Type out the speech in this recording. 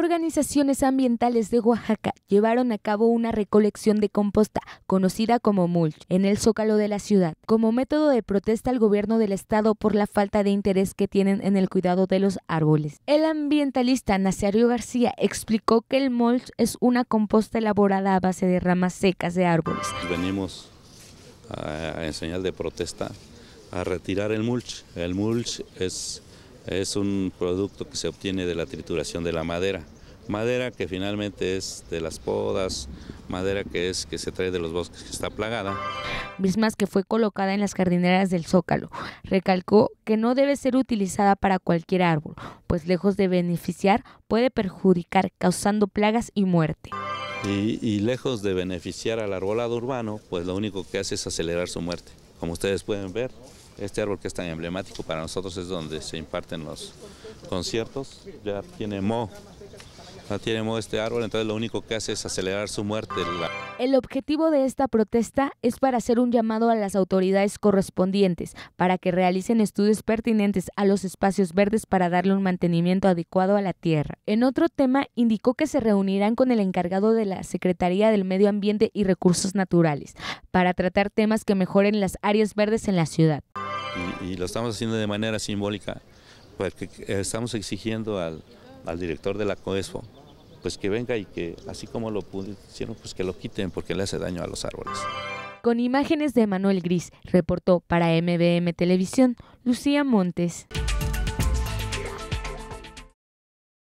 organizaciones ambientales de Oaxaca llevaron a cabo una recolección de composta, conocida como mulch, en el zócalo de la ciudad, como método de protesta al gobierno del estado por la falta de interés que tienen en el cuidado de los árboles. El ambientalista Nazario García explicó que el mulch es una composta elaborada a base de ramas secas de árboles. Venimos en señal de protesta a retirar el mulch. El mulch es es un producto que se obtiene de la trituración de la madera. Madera que finalmente es de las podas, madera que es que se trae de los bosques que está plagada. Mismas que fue colocada en las jardineras del Zócalo. Recalcó que no debe ser utilizada para cualquier árbol, pues lejos de beneficiar puede perjudicar causando plagas y muerte. Y, y lejos de beneficiar al arbolado urbano, pues lo único que hace es acelerar su muerte. Como ustedes pueden ver, este árbol que es tan emblemático para nosotros es donde se imparten los conciertos, ya tiene mo, ya tiene mo este árbol, entonces lo único que hace es acelerar su muerte. El objetivo de esta protesta es para hacer un llamado a las autoridades correspondientes para que realicen estudios pertinentes a los espacios verdes para darle un mantenimiento adecuado a la tierra. En otro tema, indicó que se reunirán con el encargado de la Secretaría del Medio Ambiente y Recursos Naturales para tratar temas que mejoren las áreas verdes en la ciudad y lo estamos haciendo de manera simbólica, porque pues, estamos exigiendo al, director de la COESFO pues que venga y que así como lo hicieron, pues que lo quiten porque le hace daño a los árboles. Con imágenes de Manuel Gris, reportó para MBM Televisión Lucía Montes.